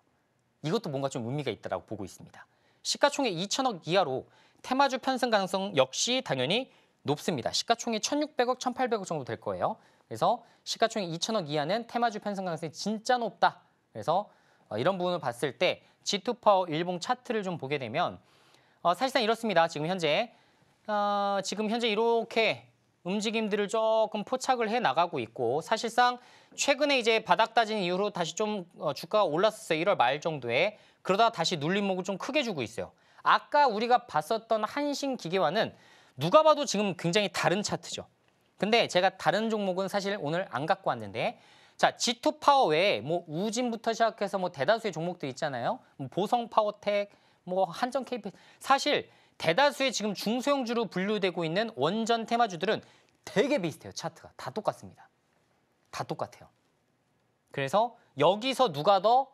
이것도 뭔가 좀 의미가 있다고 보고 있습니다. 시가총액 2천억 이하로 테마주 편승 가능성 역시 당연히 높습니다. 시가총액 1,600억, 1,800억 정도 될 거예요. 그래서 시가총액 2천억 이하는 테마주 편승 가능성이 진짜 높다. 그래서 어, 이런 부분을 봤을 때 G2 파워 일봉 차트를 좀 보게 되면 어, 사실상 이렇습니다. 지금 현재 어, 지금 현재 이렇게 움직임들을 조금 포착을 해 나가고 있고 사실상 최근에 이제 바닥 다진 이후로 다시 좀 어, 주가가 올랐었어요. 1월 말 정도에. 그러다 다시 눌림목을 좀 크게 주고 있어요. 아까 우리가 봤었던 한신 기계와는 누가 봐도 지금 굉장히 다른 차트죠. 근데 제가 다른 종목은 사실 오늘 안 갖고 왔는데 자, G2 파워 외에 뭐 우진부터 시작해서 뭐 대다수의 종목들 있잖아요. 뭐 보성 파워텍, 뭐 한정 KP 사실 대다수의 지금 중소형주로 분류되고 있는 원전 테마주들은 되게 비슷해요. 차트가 다 똑같습니다. 다 똑같아요. 그래서 여기서 누가 더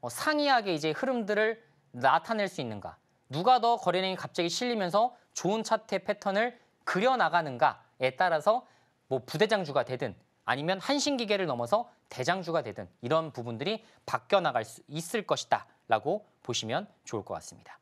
어, 상이하게 이제 흐름들을 나타낼 수 있는가 누가 더 거래량이 갑자기 실리면서 좋은 차트의 패턴을 그려나가는가에 따라서 뭐 부대장주가 되든 아니면 한신기계를 넘어서 대장주가 되든 이런 부분들이 바뀌어나갈 수 있을 것이다 라고 보시면 좋을 것 같습니다.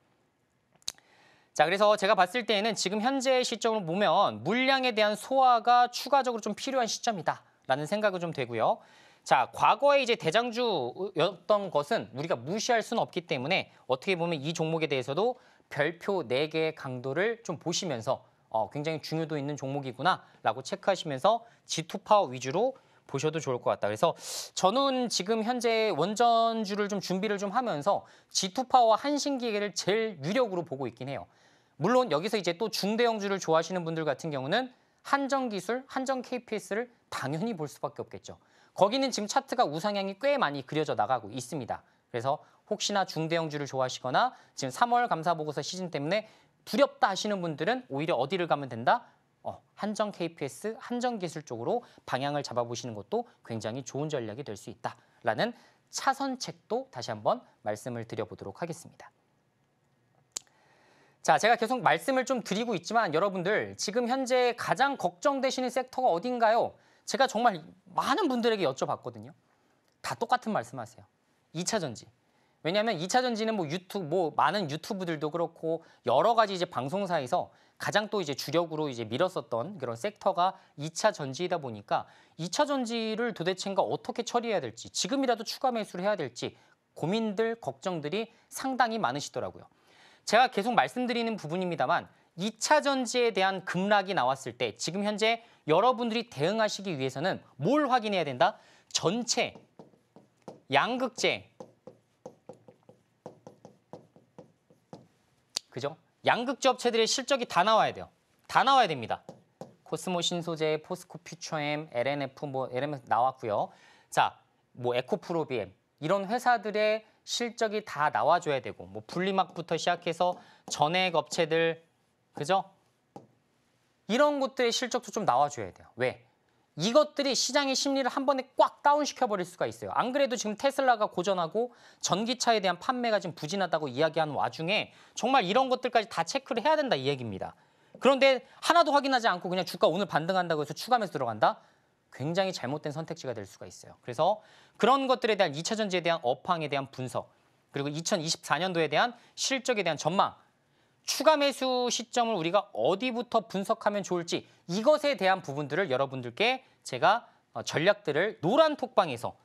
자, 그래서 제가 봤을 때에는 지금 현재 시점로 보면 물량에 대한 소화가 추가적으로 좀 필요한 시점이다라는 생각을좀 되고요. 자, 과거에 이제 대장주였던 것은 우리가 무시할 수는 없기 때문에 어떻게 보면 이 종목에 대해서도 별표 네개의 강도를 좀 보시면서 어, 굉장히 중요도 있는 종목이구나라고 체크하시면서 G2 파워 위주로 보셔도 좋을 것 같다. 그래서 저는 지금 현재 원전주를 좀 준비를 좀 하면서 G2 파워 한신기계를 제일 유력으로 보고 있긴 해요. 물론 여기서 이제 또 중대형주를 좋아하시는 분들 같은 경우는 한정기술, 한정 KPS를 당연히 볼 수밖에 없겠죠. 거기는 지금 차트가 우상향이 꽤 많이 그려져 나가고 있습니다. 그래서 혹시나 중대형주를 좋아하시거나 지금 3월 감사보고서 시즌 때문에 두렵다 하시는 분들은 오히려 어디를 가면 된다? 어, 한정 KPS, 한정 기술 쪽으로 방향을 잡아보시는 것도 굉장히 좋은 전략이 될 수 있다라는 차선책도 다시 한번 말씀을 드려보도록 하겠습니다. 자, 제가 계속 말씀을 좀 드리고 있지만 여러분들 지금 현재 가장 걱정되시는 섹터가 어딘가요? 제가 정말 많은 분들에게 여쭤봤거든요. 다 똑같은 말씀하세요. 2차 전지. 왜냐하면 2차 전지는 뭐 유튜브, 뭐 많은 유튜브들도 그렇고 여러 가지 이제 방송사에서 가장 또 이제 주력으로 이제 밀었었던 그런 섹터가 2차 전지이다 보니까 2차 전지를 도대체인가 어떻게 처리해야 될지 지금이라도 추가 매수를 해야 될지 고민들, 걱정들이 상당히 많으시더라고요. 제가 계속 말씀드리는 부분입니다만 2차 전지에 대한 급락이 나왔을 때 지금 현재 여러분들이 대응하시기 위해서는 뭘 확인해야 된다? 전체 양극재 그죠? 양극재 업체들의 실적이 다 나와야 돼요. 다 나와야 됩니다. 코스모 신소재, 포스코 퓨처엠, LNF 뭐 LMF 나왔고요. 자, 뭐 에코프로비엠 이런 회사들의 실적이 다 나와줘야 되고 뭐 분리막부터 시작해서 전액 업체들 그죠? 이런 것들의 실적도 좀 나와줘야 돼요. 왜? 이것들이 시장의 심리를 한 번에 꽉 다운시켜버릴 수가 있어요. 안 그래도 지금 테슬라가 고전하고 전기차에 대한 판매가 지금 부진하다고 이야기하는 와중에 정말 이런 것들까지 다 체크를 해야 된다 이 얘기입니다. 그런데 하나도 확인하지 않고 그냥 주가 오늘 반등한다고 해서 추가 매수 들어간다? 굉장히 잘못된 선택지가 될 수가 있어요. 그래서 그런 것들에 대한 2차 전지에 대한 업황에 대한 분석 그리고 2024년도에 대한 실적에 대한 전망 추가 매수 시점을 우리가 어디부터 분석하면 좋을지 이것에 대한 부분들을 여러분들께 제가 어, 전략들을 노란 톡방에서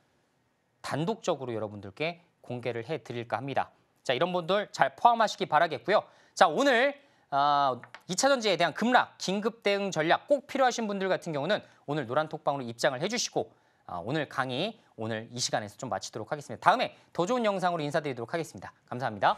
단독적으로 여러분들께 공개를 해드릴까 합니다. 자 이런 분들 잘 포함하시기 바라겠고요. 자 오늘 어, 아, 2차 전지에 대한 급락, 긴급 대응 전략 꼭 필요하신 분들 같은 경우는 오늘 노란톡방으로 입장을 해주시고 어, 오늘 강의 오늘 이 시간에서 좀 마치도록 하겠습니다. 다음에 더 좋은 영상으로 인사드리도록 하겠습니다. 감사합니다.